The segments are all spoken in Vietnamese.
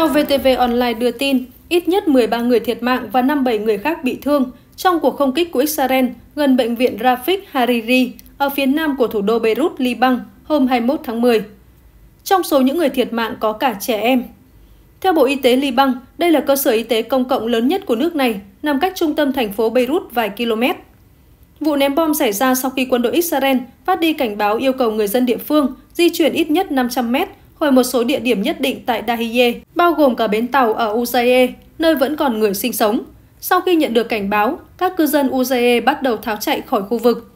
Theo VTV Online đưa tin, ít nhất 13 người thiệt mạng và 57 người khác bị thương trong cuộc không kích của Israel gần bệnh viện Rafik Hariri ở phía nam của thủ đô Beirut, Liban hôm 21 tháng 10. Trong số những người thiệt mạng có cả trẻ em. Theo Bộ Y tế Liban, đây là cơ sở y tế công cộng lớn nhất của nước này, nằm cách trung tâm thành phố Beirut vài km. Vụ ném bom xảy ra sau khi quân đội Israel phát đi cảnh báo yêu cầu người dân địa phương di chuyển ít nhất 500 mét khỏi một số địa điểm nhất định tại Dahiye, bao gồm cả bến tàu ở Uzaye, nơi vẫn còn người sinh sống. Sau khi nhận được cảnh báo, các cư dân Uzaye bắt đầu tháo chạy khỏi khu vực.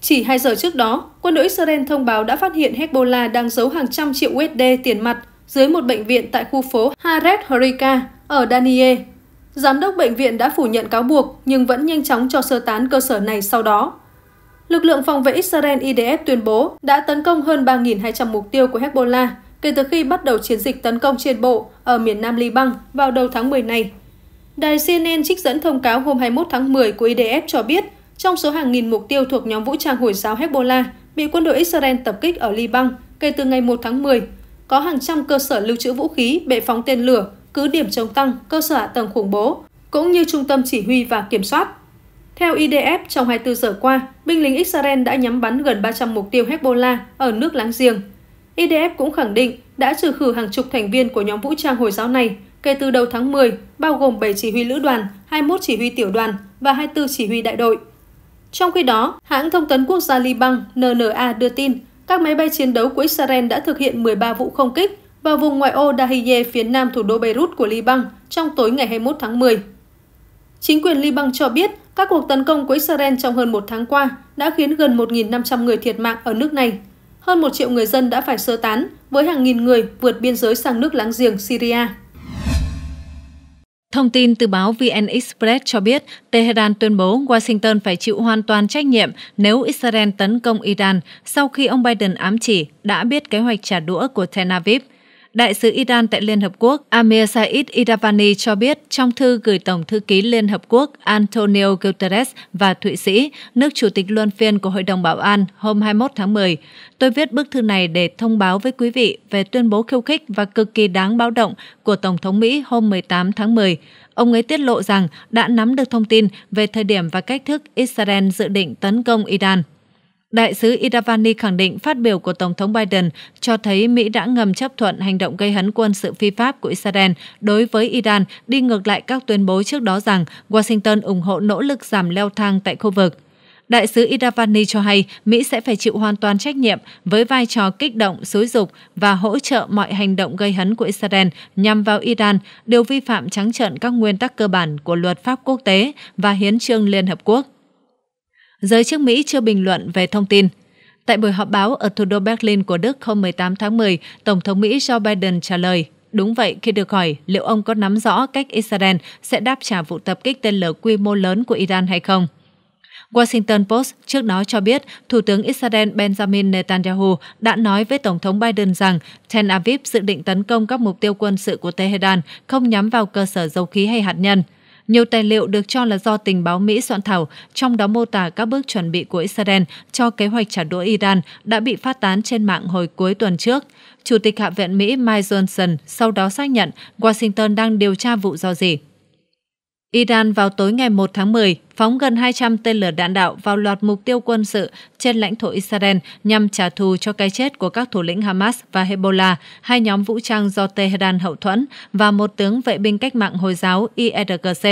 Chỉ 2 giờ trước đó, quân đội Israel thông báo đã phát hiện Hezbollah đang giấu hàng trăm triệu USD tiền mặt dưới một bệnh viện tại khu phố Haret Harika ở Daniye. Giám đốc bệnh viện đã phủ nhận cáo buộc nhưng vẫn nhanh chóng cho sơ tán cơ sở này sau đó. Lực lượng phòng vệ Israel IDF tuyên bố đã tấn công hơn 3.200 mục tiêu của Hezbollah kể từ khi bắt đầu chiến dịch tấn công trên bộ ở miền nam Liban vào đầu tháng 10 này. Đài CNN trích dẫn thông cáo hôm 21 tháng 10 của IDF cho biết, trong số hàng nghìn mục tiêu thuộc nhóm vũ trang Hồi giáo Hezbollah bị quân đội Israel tập kích ở Liban kể từ ngày 1 tháng 10, có hàng trăm cơ sở lưu trữ vũ khí, bệ phóng tên lửa, cứ điểm chống tăng, cơ sở hạ tầng khủng bố, cũng như trung tâm chỉ huy và kiểm soát. Theo IDF, trong 24 giờ qua, binh lính Israel đã nhắm bắn gần 300 mục tiêu Hezbollah ở nước láng giềng. IDF cũng khẳng định đã trừ khử hàng chục thành viên của nhóm vũ trang Hồi giáo này kể từ đầu tháng 10, bao gồm 7 chỉ huy lữ đoàn, 21 chỉ huy tiểu đoàn và 24 chỉ huy đại đội. Trong khi đó, hãng thông tấn quốc gia Liban NNA đưa tin các máy bay chiến đấu của Israel đã thực hiện 13 vụ không kích vào vùng ngoại ô Dahiye phía nam thủ đô Beirut của Liban trong tối ngày 21 tháng 10. Chính quyền Liban cho biết các cuộc tấn công của Israel trong hơn một tháng qua đã khiến gần 1.500 người thiệt mạng ở nước này. Hơn một triệu người dân đã phải sơ tán, với hàng nghìn người vượt biên giới sang nước láng giềng Syria. Thông tin từ báo VN Express cho biết, Tehran tuyên bố Washington phải chịu hoàn toàn trách nhiệm nếu Israel tấn công Iran sau khi ông Biden ám chỉ đã biết kế hoạch trả đũa của Tel Aviv – Đại sứ Iran tại Liên Hợp Quốc Amir Said Iravani cho biết trong thư gửi Tổng thư ký Liên Hợp Quốc Antonio Guterres và Thụy Sĩ, nước chủ tịch luân phiên của Hội đồng Bảo an hôm 21 tháng 10. Tôi viết bức thư này để thông báo với quý vị về tuyên bố khiêu khích và cực kỳ đáng báo động của Tổng thống Mỹ hôm 18 tháng 10. Ông ấy tiết lộ rằng đã nắm được thông tin về thời điểm và cách thức Israel dự định tấn công Iran. Đại sứ Iravani khẳng định phát biểu của Tổng thống Biden cho thấy Mỹ đã ngầm chấp thuận hành động gây hấn quân sự phi pháp của Israel đối với Iran đi ngược lại các tuyên bố trước đó rằng Washington ủng hộ nỗ lực giảm leo thang tại khu vực. Đại sứ Iravani cho hay Mỹ sẽ phải chịu hoàn toàn trách nhiệm với vai trò kích động, xúi dục và hỗ trợ mọi hành động gây hấn của Israel nhằm vào Iran, đều vi phạm trắng trợn các nguyên tắc cơ bản của luật pháp quốc tế và hiến trương Liên Hợp Quốc giới chức Mỹ chưa bình luận về thông tin. Tại buổi họp báo ở thủ đô Berlin của Đức hôm 18 tháng 10, Tổng thống Mỹ Joe Biden trả lời, Đúng vậy, khi được hỏi liệu ông có nắm rõ cách Israel sẽ đáp trả vụ tập kích tên lửa quy mô lớn của Iran hay không. Washington Post trước đó cho biết Thủ tướng Israel Benjamin Netanyahu đã nói với Tổng thống Biden rằng Tel Aviv dự định tấn công các mục tiêu quân sự của Tehran không nhắm vào cơ sở dầu khí hay hạt nhân – nhiều tài liệu được cho là do tình báo Mỹ soạn thảo, trong đó mô tả các bước chuẩn bị của Israel cho kế hoạch trả đũa Iran đã bị phát tán trên mạng hồi cuối tuần trước. Chủ tịch Hạ viện Mỹ Mike Johnson sau đó xác nhận Washington đang điều tra vụ do gì. Iran vào tối ngày 1 tháng 10 phóng gần 200 tên lửa đạn đạo vào loạt mục tiêu quân sự trên lãnh thổ Israel nhằm trả thù cho cái chết của các thủ lĩnh Hamas và Hezbollah, hai nhóm vũ trang do Tehran hậu thuẫn và một tướng vệ binh cách mạng Hồi giáo IRGC.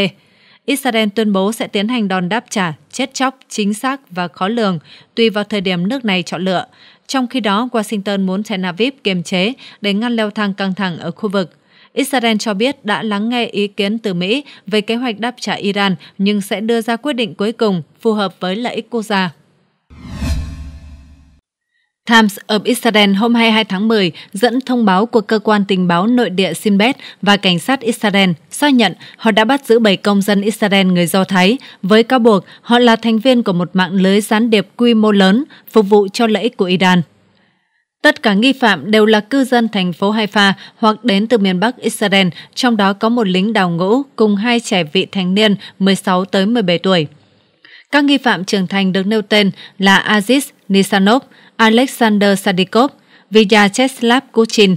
Israel tuyên bố sẽ tiến hành đòn đáp trả, chết chóc, chính xác và khó lường, tùy vào thời điểm nước này chọn lựa. Trong khi đó, Washington muốn Tel Aviv kiềm chế để ngăn leo thang căng thẳng ở khu vực. Israel cho biết đã lắng nghe ý kiến từ Mỹ về kế hoạch đáp trả Iran nhưng sẽ đưa ra quyết định cuối cùng phù hợp với lợi ích quốc gia. Times of Israel hôm 22 tháng 10 dẫn thông báo của cơ quan tình báo nội địa Sinbet và cảnh sát Israel xác nhận họ đã bắt giữ 7 công dân Israel người Do Thái với cáo buộc họ là thành viên của một mạng lưới gián điệp quy mô lớn phục vụ cho lợi ích của Iran. Tất cả nghi phạm đều là cư dân thành phố Haifa hoặc đến từ miền Bắc Israel, trong đó có một lính đào ngũ cùng hai trẻ vị thành niên 16 tới 17 tuổi. Các nghi phạm trưởng thành được nêu tên là Aziz Nisanov, Alexander Sadikov, Vyacheslav Kuchin,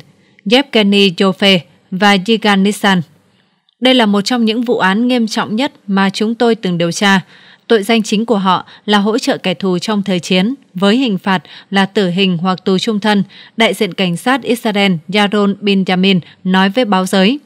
Yevgeny Yofe và Yigan Nisan. Đây là một trong những vụ án nghiêm trọng nhất mà chúng tôi từng điều tra. Tội danh chính của họ là hỗ trợ kẻ thù trong thời chiến, với hình phạt là tử hình hoặc tù trung thân, đại diện cảnh sát Israel Yaron Binyamin nói với báo giới.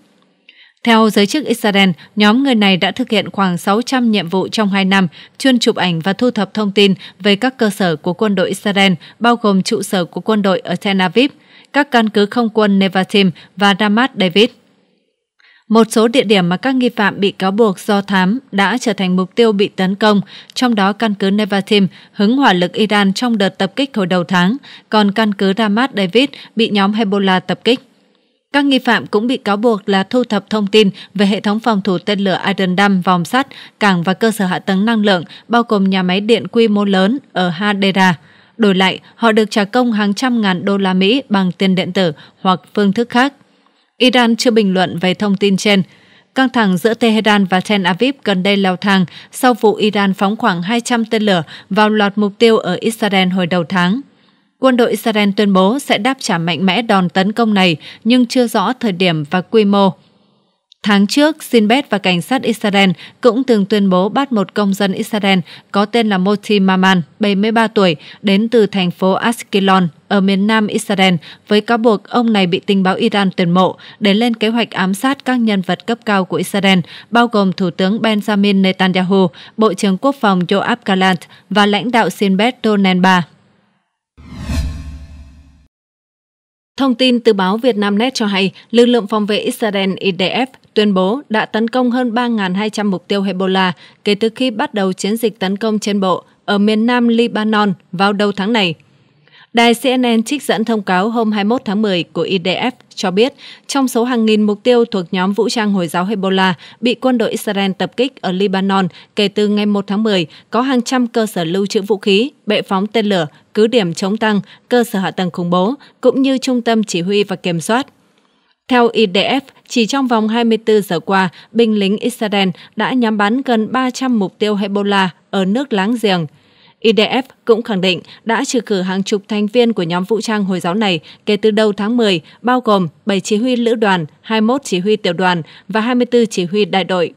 Theo giới chức Israel, nhóm người này đã thực hiện khoảng 600 nhiệm vụ trong 2 năm, chuyên chụp ảnh và thu thập thông tin về các cơ sở của quân đội Israel, bao gồm trụ sở của quân đội ở Tel Aviv, các căn cứ không quân Nevatim và Ramat David. Một số địa điểm mà các nghi phạm bị cáo buộc do thám đã trở thành mục tiêu bị tấn công, trong đó căn cứ Nevatim hứng hỏa lực Iran trong đợt tập kích hồi đầu tháng, còn căn cứ Ramat David bị nhóm Hezbollah tập kích. Các nghi phạm cũng bị cáo buộc là thu thập thông tin về hệ thống phòng thủ tên lửa Iron Dome vòng sắt, cảng và cơ sở hạ tầng năng lượng, bao gồm nhà máy điện quy mô lớn ở Hadera. Đổi lại, họ được trả công hàng trăm ngàn đô la Mỹ bằng tiền điện tử hoặc phương thức khác. Iran chưa bình luận về thông tin trên. Căng thẳng giữa Tehran và Tel Aviv gần đây leo thang sau vụ Iran phóng khoảng 200 tên lửa vào loạt mục tiêu ở Israel hồi đầu tháng. Quân đội Israel tuyên bố sẽ đáp trả mạnh mẽ đòn tấn công này nhưng chưa rõ thời điểm và quy mô. Tháng trước, Sinbet và cảnh sát Israel cũng từng tuyên bố bắt một công dân Israel có tên là Moti Maman, 73 tuổi, đến từ thành phố Ashkelon ở miền nam Israel với cáo buộc ông này bị tình báo Iran tuyển mộ để lên kế hoạch ám sát các nhân vật cấp cao của Israel, bao gồm Thủ tướng Benjamin Netanyahu, Bộ trưởng Quốc phòng Joab Gallant và lãnh đạo Sinbet Tonenba. Thông tin từ báo Vietnamnet cho hay, lực lượng phòng vệ Israel IDF tuyên bố đã tấn công hơn 3.200 mục tiêu Hezbollah kể từ khi bắt đầu chiến dịch tấn công trên bộ ở miền nam Lebanon vào đầu tháng này. Đài CNN trích dẫn thông cáo hôm 21 tháng 10 của IDF cho biết, trong số hàng nghìn mục tiêu thuộc nhóm vũ trang Hồi giáo Hezbollah bị quân đội Israel tập kích ở Lebanon kể từ ngày 1 tháng 10, có hàng trăm cơ sở lưu trữ vũ khí, bệ phóng tên lửa, cứ điểm chống tăng, cơ sở hạ tầng khủng bố, cũng như trung tâm chỉ huy và kiểm soát. Theo IDF, chỉ trong vòng 24 giờ qua, binh lính Israel đã nhắm bắn gần 300 mục tiêu Hezbollah ở nước láng giềng. IDF cũng khẳng định đã trừ khử hàng chục thành viên của nhóm vũ trang Hồi giáo này kể từ đầu tháng 10, bao gồm 7 chỉ huy lữ đoàn, 21 chỉ huy tiểu đoàn và 24 chỉ huy đại đội.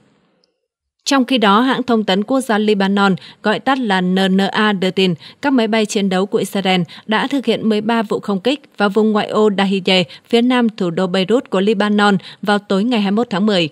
Trong khi đó, hãng thông tấn quốc gia Lebanon gọi tắt là NNA đưa tin các máy bay chiến đấu của Israel đã thực hiện 13 vụ không kích vào vùng ngoại ô Dahiye, phía nam thủ đô Beirut của Lebanon vào tối ngày 21 tháng 10.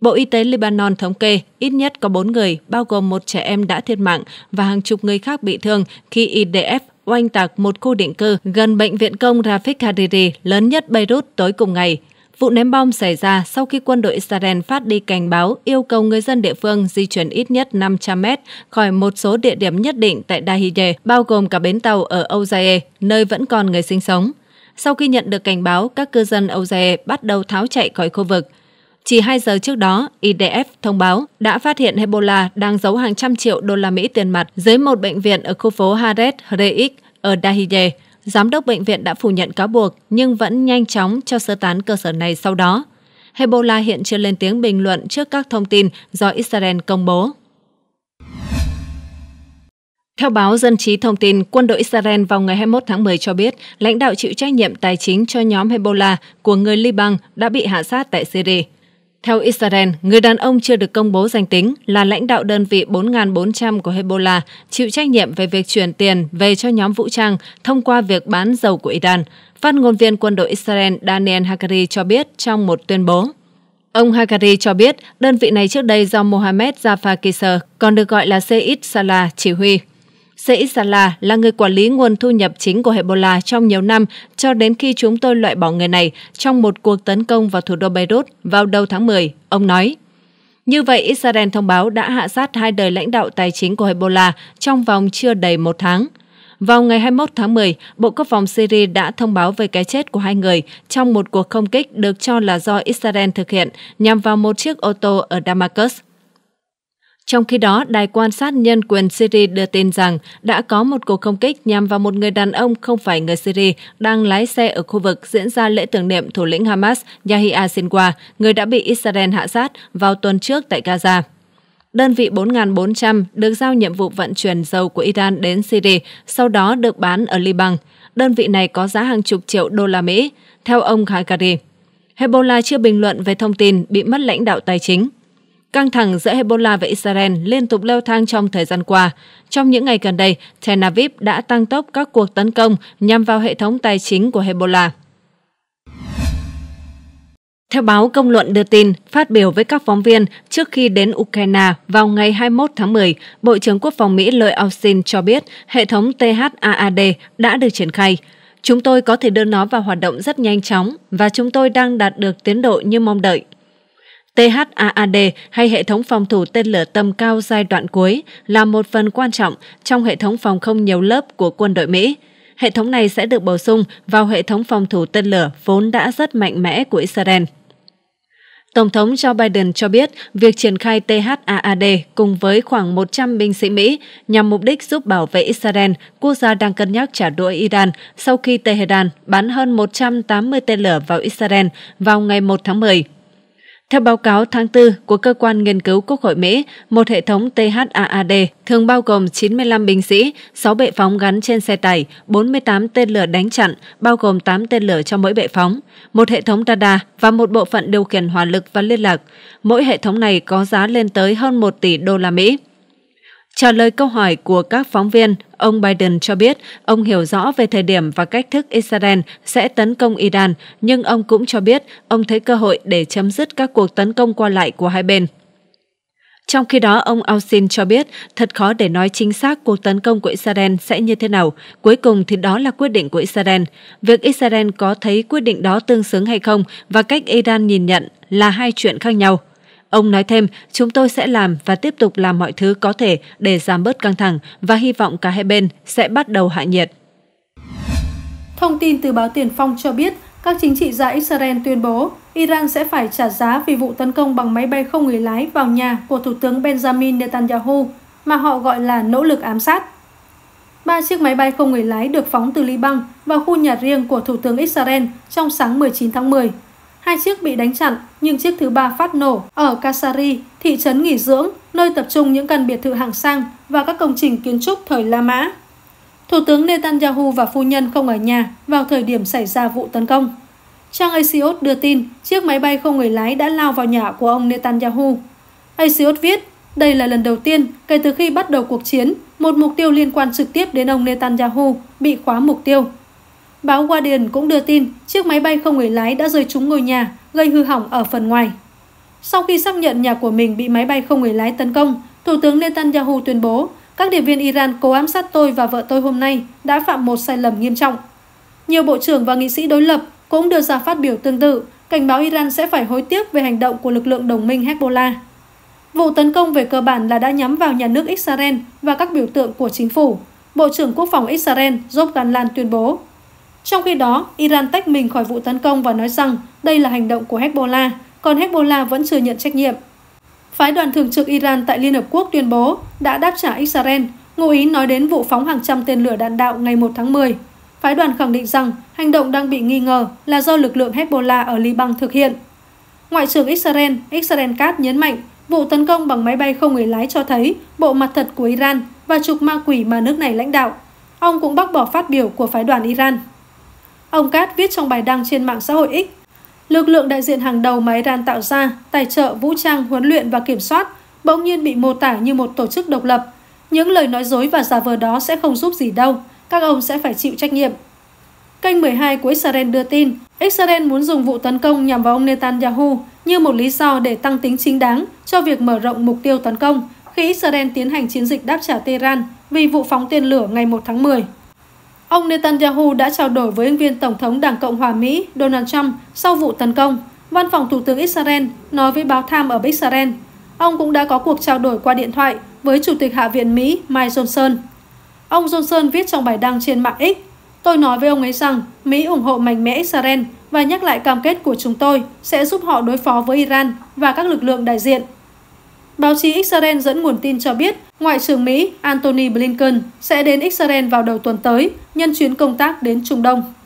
Bộ Y tế Lebanon thống kê ít nhất có 4 người, bao gồm một trẻ em đã thiệt mạng và hàng chục người khác bị thương khi IDF oanh tạc một khu định cư gần bệnh viện công Rafik Hariri lớn nhất Beirut tối cùng ngày – Vụ ném bom xảy ra sau khi quân đội Israel phát đi cảnh báo yêu cầu người dân địa phương di chuyển ít nhất 500 mét khỏi một số địa điểm nhất định tại Dahiye, bao gồm cả bến tàu ở Ozae, nơi vẫn còn người sinh sống. Sau khi nhận được cảnh báo, các cư dân Ozae bắt đầu tháo chạy khỏi khu vực. Chỉ 2 giờ trước đó, IDF thông báo đã phát hiện Hezbollah đang giấu hàng trăm triệu đô la Mỹ tiền mặt dưới một bệnh viện ở khu phố Haret Reik ở Dahiye, giám đốc bệnh viện đã phủ nhận cáo buộc nhưng vẫn nhanh chóng cho sơ tán cơ sở này sau đó. Hezbollah hiện chưa lên tiếng bình luận trước các thông tin do Israel công bố. Theo báo Dân trí thông tin, quân đội Israel vào ngày 21 tháng 10 cho biết lãnh đạo chịu trách nhiệm tài chính cho nhóm Hezbollah của người Liban đã bị hạ sát tại Syria. Theo Israel, người đàn ông chưa được công bố danh tính là lãnh đạo đơn vị 4.400 của Hezbollah chịu trách nhiệm về việc chuyển tiền về cho nhóm vũ trang thông qua việc bán dầu của Iran. Phát ngôn viên quân đội Israel Daniel Hagari cho biết trong một tuyên bố. Ông Hagari cho biết đơn vị này trước đây do Mohammed Jafar Kisser, còn được gọi là Seyid Salah, chỉ huy. Sĩ Sala là người quản lý nguồn thu nhập chính của Hezbollah trong nhiều năm cho đến khi chúng tôi loại bỏ người này trong một cuộc tấn công vào thủ đô Beirut vào đầu tháng 10, ông nói. Như vậy, Israel thông báo đã hạ sát hai đời lãnh đạo tài chính của Hezbollah trong vòng chưa đầy một tháng. Vào ngày 21 tháng 10, Bộ Quốc phòng Syria đã thông báo về cái chết của hai người trong một cuộc không kích được cho là do Israel thực hiện nhằm vào một chiếc ô tô ở Damascus. Trong khi đó, Đài quan sát nhân quyền Syria đưa tin rằng đã có một cuộc không kích nhằm vào một người đàn ông không phải người Syria đang lái xe ở khu vực diễn ra lễ tưởng niệm thủ lĩnh Hamas Yahya Sinwar, người đã bị Israel hạ sát vào tuần trước tại Gaza đơn vị 4.400 được giao nhiệm vụ vận chuyển dầu của Iran đến Syria, sau đó được bán ở Liban. Đơn vị này có giá hàng chục triệu đô la Mỹ, theo ông Khakari. Hezbollah chưa bình luận về thông tin bị mất lãnh đạo tài chính. Căng thẳng giữa Hezbollah và Israel liên tục leo thang trong thời gian qua. Trong những ngày gần đây, Tel Aviv đã tăng tốc các cuộc tấn công nhằm vào hệ thống tài chính của Hezbollah. Theo báo Công luận đưa tin, phát biểu với các phóng viên trước khi đến Ukraine vào ngày 21 tháng 10, Bộ trưởng Quốc phòng Mỹ Lloyd Austin cho biết hệ thống THAAD đã được triển khai. Chúng tôi có thể đưa nó vào hoạt động rất nhanh chóng và chúng tôi đang đạt được tiến độ như mong đợi, THAAD hay hệ thống phòng thủ tên lửa tầm cao giai đoạn cuối là một phần quan trọng trong hệ thống phòng không nhiều lớp của quân đội Mỹ. Hệ thống này sẽ được bổ sung vào hệ thống phòng thủ tên lửa vốn đã rất mạnh mẽ của Israel. Tổng thống Joe Biden cho biết việc triển khai THAAD cùng với khoảng 100 binh sĩ Mỹ nhằm mục đích giúp bảo vệ Israel, quốc gia đang cân nhắc trả đũa Iran sau khi Tehran bắn hơn 180 tên lửa vào Israel vào ngày 1 tháng 10. Theo báo cáo tháng 4 của Cơ quan Nghiên cứu Quốc hội Mỹ, một hệ thống THAAD thường bao gồm 95 binh sĩ, 6 bệ phóng gắn trên xe tải, 48 tên lửa đánh chặn, bao gồm 8 tên lửa cho mỗi bệ phóng, một hệ thống radar và một bộ phận điều khiển hỏa lực và liên lạc. Mỗi hệ thống này có giá lên tới hơn 1 tỷ đô la Mỹ. Trả lời câu hỏi của các phóng viên Ông Biden cho biết ông hiểu rõ về thời điểm và cách thức Israel sẽ tấn công Iran, nhưng ông cũng cho biết ông thấy cơ hội để chấm dứt các cuộc tấn công qua lại của hai bên. Trong khi đó, ông Austin cho biết thật khó để nói chính xác cuộc tấn công của Israel sẽ như thế nào. Cuối cùng thì đó là quyết định của Israel. Việc Israel có thấy quyết định đó tương xứng hay không và cách Iran nhìn nhận là hai chuyện khác nhau. Ông nói thêm, chúng tôi sẽ làm và tiếp tục làm mọi thứ có thể để giảm bớt căng thẳng và hy vọng cả hai bên sẽ bắt đầu hạ nhiệt. Thông tin từ báo Tiền Phong cho biết, các chính trị gia Israel tuyên bố Iran sẽ phải trả giá vì vụ tấn công bằng máy bay không người lái vào nhà của Thủ tướng Benjamin Netanyahu, mà họ gọi là nỗ lực ám sát. Ba chiếc máy bay không người lái được phóng từ Liban vào khu nhà riêng của Thủ tướng Israel trong sáng 19 tháng 10. Hai chiếc bị đánh chặn, nhưng chiếc thứ ba phát nổ ở Kasari, thị trấn nghỉ dưỡng, nơi tập trung những căn biệt thự hạng sang và các công trình kiến trúc thời La Mã. Thủ tướng Netanyahu và phu nhân không ở nhà vào thời điểm xảy ra vụ tấn công. Trang Axios đưa tin chiếc máy bay không người lái đã lao vào nhà của ông Netanyahu. Axios viết, đây là lần đầu tiên kể từ khi bắt đầu cuộc chiến, một mục tiêu liên quan trực tiếp đến ông Netanyahu bị khóa mục tiêu. Báo Guardian cũng đưa tin chiếc máy bay không người lái đã rơi trúng ngôi nhà, gây hư hỏng ở phần ngoài. Sau khi xác nhận nhà của mình bị máy bay không người lái tấn công, Thủ tướng Netanyahu tuyên bố các điệp viên Iran cố ám sát tôi và vợ tôi hôm nay đã phạm một sai lầm nghiêm trọng. Nhiều bộ trưởng và nghị sĩ đối lập cũng đưa ra phát biểu tương tự, cảnh báo Iran sẽ phải hối tiếc về hành động của lực lượng đồng minh Hezbollah. Vụ tấn công về cơ bản là đã nhắm vào nhà nước Israel và các biểu tượng của chính phủ, Bộ trưởng Quốc phòng Israel Job Ganlan tuyên bố. Trong khi đó, Iran tách mình khỏi vụ tấn công và nói rằng đây là hành động của Hezbollah, còn Hezbollah vẫn chưa nhận trách nhiệm. Phái đoàn thường trực Iran tại Liên Hợp Quốc tuyên bố đã đáp trả Israel, ngụ ý nói đến vụ phóng hàng trăm tên lửa đạn đạo ngày 1 tháng 10. Phái đoàn khẳng định rằng hành động đang bị nghi ngờ là do lực lượng Hezbollah ở Liban thực hiện. Ngoại trưởng Israel, Israel Katz nhấn mạnh vụ tấn công bằng máy bay không người lái cho thấy bộ mặt thật của Iran và trục ma quỷ mà nước này lãnh đạo. Ông cũng bác bỏ phát biểu của phái đoàn Iran. Ông Cát viết trong bài đăng trên mạng xã hội X. Lực lượng đại diện hàng đầu mà Iran tạo ra, tài trợ, vũ trang, huấn luyện và kiểm soát, bỗng nhiên bị mô tả như một tổ chức độc lập. Những lời nói dối và giả vờ đó sẽ không giúp gì đâu, các ông sẽ phải chịu trách nhiệm. Kênh 12 của Israel đưa tin, Israel muốn dùng vụ tấn công nhằm vào ông Netanyahu như một lý do để tăng tính chính đáng cho việc mở rộng mục tiêu tấn công khi Israel tiến hành chiến dịch đáp trả Tehran vì vụ phóng tên lửa ngày 1 tháng 10. Ông Netanyahu đã trao đổi với ứng viên Tổng thống Đảng Cộng hòa Mỹ Donald Trump sau vụ tấn công. Văn phòng Thủ tướng Israel nói với báo Time ở Israel, ông cũng đã có cuộc trao đổi qua điện thoại với Chủ tịch Hạ viện Mỹ Mike Johnson. Ông Johnson viết trong bài đăng trên mạng X, Tôi nói với ông ấy rằng Mỹ ủng hộ mạnh mẽ Israel và nhắc lại cam kết của chúng tôi sẽ giúp họ đối phó với Iran và các lực lượng đại diện. Báo chí Israel dẫn nguồn tin cho biết Ngoại trưởng Mỹ Antony Blinken sẽ đến Israel vào đầu tuần tới nhân chuyến công tác đến Trung Đông.